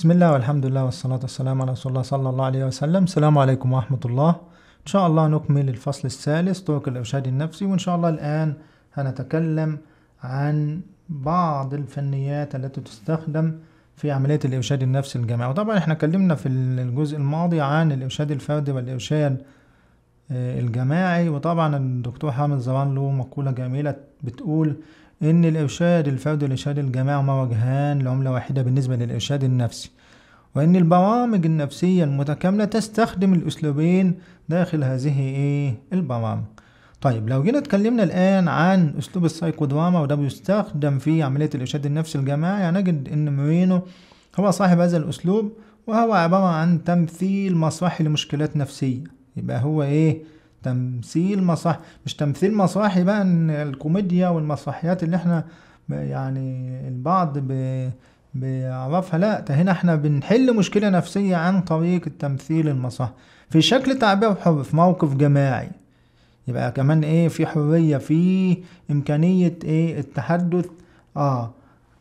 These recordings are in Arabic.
بسم الله والحمد لله والصلاة والسلام على رسول الله صلى الله عليه وسلم السلام عليكم ورحمة الله إن شاء الله نكمل الفصل الثالث طرق الإرشاد النفسي وإن شاء الله الآن هنتكلم عن بعض الفنيات التي تستخدم في عملية الإرشاد النفسي الجماعي وطبعا احنا اتكلمنا في الجزء الماضي عن الإرشاد الفردي والإرشاد آه، الجماعي وطبعا الدكتور حامد زران له مقولة جميلة بتقول إن الإرشاد الفردي والإرشاد الجماعي هما وجهان لعملة واحدة بالنسبة للإرشاد النفسي وإن البرامج النفسية المتكاملة تستخدم الأسلوبين داخل هذه إيه البرامج طيب لو جينا اتكلمنا الآن عن أسلوب السايكودراما وده بيستخدم في عملية الإرشاد النفسي الجماعي هنجد يعني إن مورينو هو صاحب هذا الأسلوب وهو عبارة عن تمثيل مسرحي لمشكلات نفسية يبقى هو إيه تمثيل مسرح مش تمثيل مسرحي بقى ان الكوميديا والمسرحيات اللي احنا يعني البعض ب... بيعرفها لا ده هنا احنا بنحل مشكلة نفسية عن طريق التمثيل المسرحي في شكل تعبير حر في موقف جماعي يبقى كمان ايه في حرية في امكانية ايه التحدث اه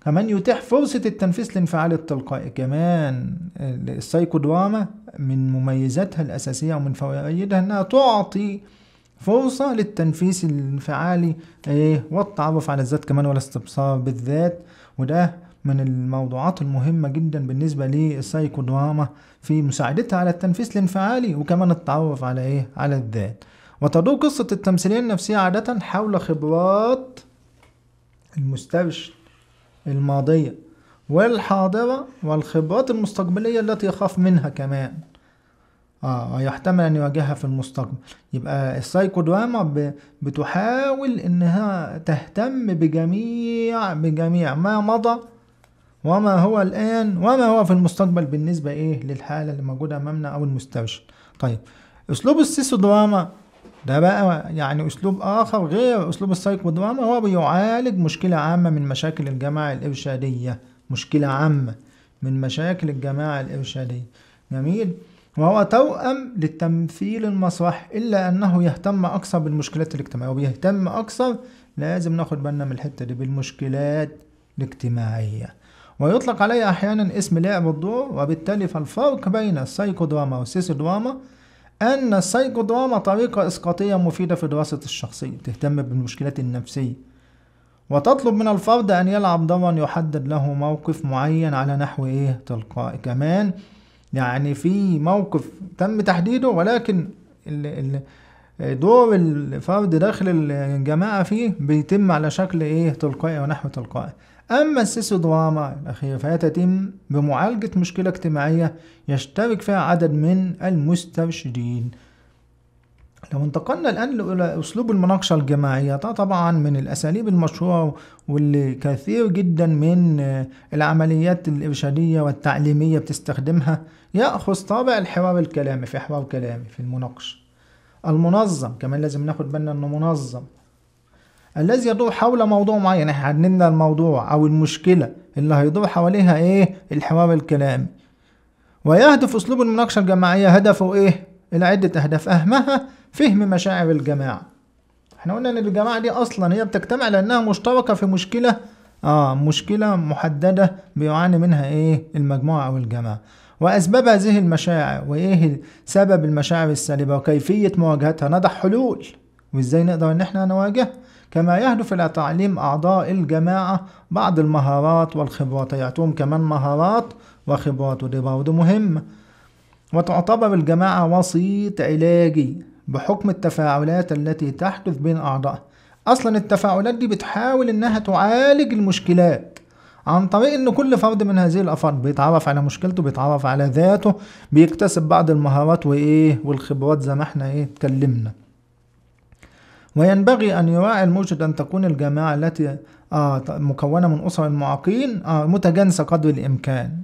كمان يتيح فرصة التنفيذ الانفعالي التلقائي كمان السايكودراما من مميزاتها الأساسية ومن فوائدها إنها تعطي فرصة للتنفيذ الانفعالي إيه والتعرف على الذات كمان والاستبصار بالذات وده من الموضوعات المهمة جدا بالنسبة للسايكودراما في مساعدتها على التنفيذ الانفعالي وكمان التعرف على إيه على الذات وتدور قصة التمثيلية النفسية عادة حول خبرات المسترشد الماضية والحاضرة والخبرات المستقبلية التي يخاف منها كمان اه ويحتمل ان يواجهها في المستقبل يبقى السايكو دراما بتحاول انها تهتم بجميع بجميع ما مضى وما هو الان وما هو في المستقبل بالنسبه ايه للحاله اللي موجوده امامنا او المسترشد طيب اسلوب السيسو دراما ده بقى يعني اسلوب اخر غير اسلوب السايكودراما هو بيعالج مشكله عامه من مشاكل الجماعه الارشاديه مشكله عامه من مشاكل الجماعه الارشاديه جميل وهو توأم للتمثيل المسرحي إلا أنه يهتم أكثر بالمشكلات الاجتماعية وبيهتم أكثر لازم ناخد بالنا من الحتة دي بالمشكلات الاجتماعية ويطلق عليه أحيانا اسم لعب الدور وبالتالي فالفرق بين السايكودراما والسيسودراما أن السايكودراما طريقة إسقاطية مفيدة في دراسة الشخصية تهتم بالمشكلات النفسية وتطلب من الفرد أن يلعب دورا يحدد له موقف معين على نحو إيه تلقائي كمان يعني في موقف تم تحديده ولكن دور الفرد داخل الجماعة فيه بيتم على شكل إيه تلقائي ونحو تلقائي أما السيسو دراما الأخيرة فهي تتم بمعالجة مشكلة اجتماعية يشترك فيها عدد من المسترشدين لو انتقلنا الآن لأسلوب المناقشة الجماعية ده طبعا من الأساليب المشهورة واللي كثير جدا من العمليات الإرشادية والتعليمية بتستخدمها يأخذ طابع الحوار الكلامي في حوار كلامي في المناقشة المنظم كمان لازم ناخد بالنا إنه منظم الذي يدور حول موضوع معين احنا عدنا الموضوع او المشكلة اللي هيدور حواليها ايه الحوار الكلامي ويهدف اسلوب المناقشة الجماعية هدفه ايه الى عده اهداف اهمها فهم مشاعر الجماعة احنا قلنا ان الجماعة دي اصلا هي بتجتمع لانها مشتركة في مشكلة اه مشكلة محددة بيعاني منها ايه المجموعة او الجماعة وأسباب هذه المشاعر وإيه سبب المشاعر السالبة وكيفية مواجهتها نضع حلول وازاي نقدر ان احنا نواجه كما يهدف الى تعليم اعضاء الجماعة بعض المهارات والخبرات يعطوهم كمان مهارات وخبرات ودي برضه مهم وتعتبر الجماعة وسيط علاجي بحكم التفاعلات التي تحدث بين أعضائها أصلا التفاعلات دي بتحاول إنها تعالج المشكلات عن طريق إن كل فرد من هذه الأفراد بيتعرف على مشكلته بيتعرف على ذاته بيكتسب بعض المهارات وإيه والخبرات زي ما إحنا إيه اتكلمنا وينبغي أن يراعي المرشد أن تكون الجماعة التي آه، مكونة من أسر المعاقين آه، متجانسة قدر الإمكان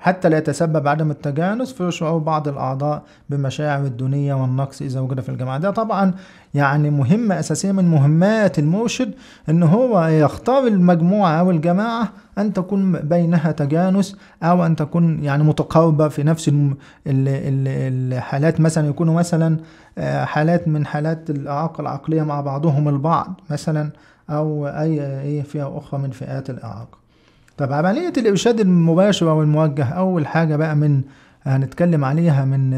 حتى لا يتسبب عدم التجانس في شعور بعض الأعضاء بمشاعر الدنية والنقص إذا وجد في الجماعة ده طبعا يعني مهمة أساسية من مهمات المرشد إن هو يختار المجموعة أو الجماعة أن تكون بينها تجانس أو أن تكون يعني متقاربة في نفس الحالات مثلا يكونوا مثلا آه، حالات من حالات الإعاقة العقلية مع بعضهم البعض مثلا أو أي إيه، فئة أخرى من فئات الإعاقة طب عملية الإرشاد المباشر أو الموجه أول حاجة بقى من هنتكلم عليها من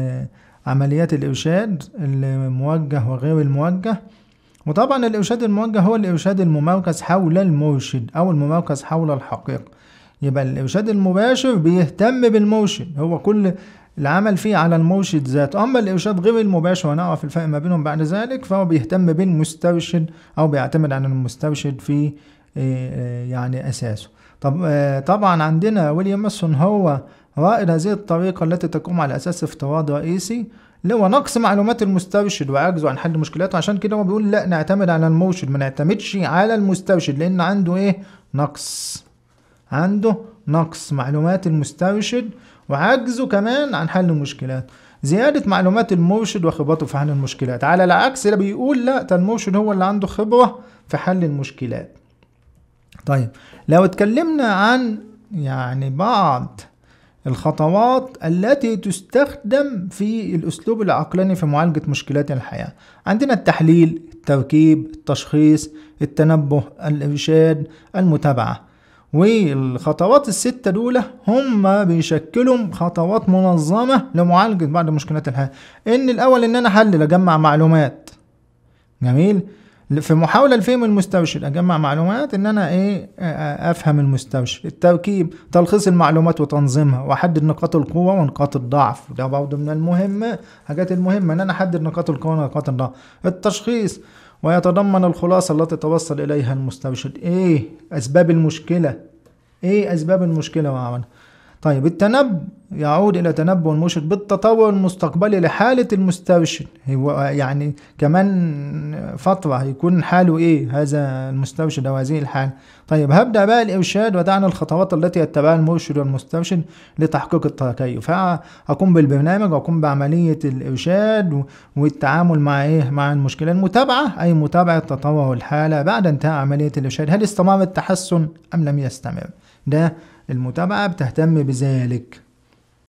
عمليات الإرشاد الموجه وغير الموجه وطبعا الإرشاد الموجه هو الإرشاد المركز حول المرشد أو المركز حول الحقيقة يبقى الإرشاد المباشر بيهتم بالمرشد هو كل العمل فيه على المرشد ذاته أما الإرشاد غير المباشر ونعرف الفرق ما بينهم بعد ذلك فهو بيهتم بالمسترشد أو بيعتمد على المسترشد في إيه، إيه، يعني أساسه طب آه، طبعا عندنا ويليامسون هو رائد هذه الطريقة التي تقوم على أساس افتراض رئيسي اللي هو نقص معلومات المسترشد وعجزه عن حل مشكلاته عشان كده هو بيقول لا نعتمد على المرشد ما نعتمدش على المسترشد لأن عنده إيه نقص عنده نقص معلومات المسترشد وعجزه كمان عن حل المشكلات زيادة معلومات المرشد وخبرته في حل المشكلات على العكس اللي بيقول لا ده المرشد هو اللي عنده خبرة في حل المشكلات طيب لو اتكلمنا عن يعني بعض الخطوات التي تستخدم في الأسلوب العقلاني في معالجة مشكلات الحياة عندنا التحليل التركيب التشخيص التنبه الإرشاد المتابعة والخطوات الستة دول هم بيشكلوا خطوات منظمة لمعالجة بعض مشكلات الحياة إن الأول إن أنا أحلل أجمع معلومات جميل في محاوله لفهم المستوشي اجمع معلومات ان انا ايه افهم المستوشي التركيب تلخيص المعلومات وتنظيمها واحدد نقاط القوه ونقاط الضعف ده برضه من المهم حاجات المهمه ان انا احدد نقاط القوه ونقاط الضعف التشخيص ويتضمن الخلاصه التي توصل اليها المستوشي ايه اسباب المشكله ايه اسباب المشكله واعملها طيب التنبؤ يعود إلى تنبؤ المرشد بالتطور المستقبلي لحالة المستوشن هو يعني كمان فترة هيكون حاله إيه هذا المستوشن أو هذه الحالة طيب هبدأ بقى الإرشاد ودعنا الخطوات التي يتبعها المرشد والمستوشن لتحقيق التكيف اقوم بالبرنامج وأقوم بعملية الإرشاد والتعامل مع إيه مع المشكلة المتابعة أي متابعة تطور الحالة بعد انتهاء عملية الإرشاد هل استمر التحسن أم لم يستمر ده المتابعة بتهتم بذلك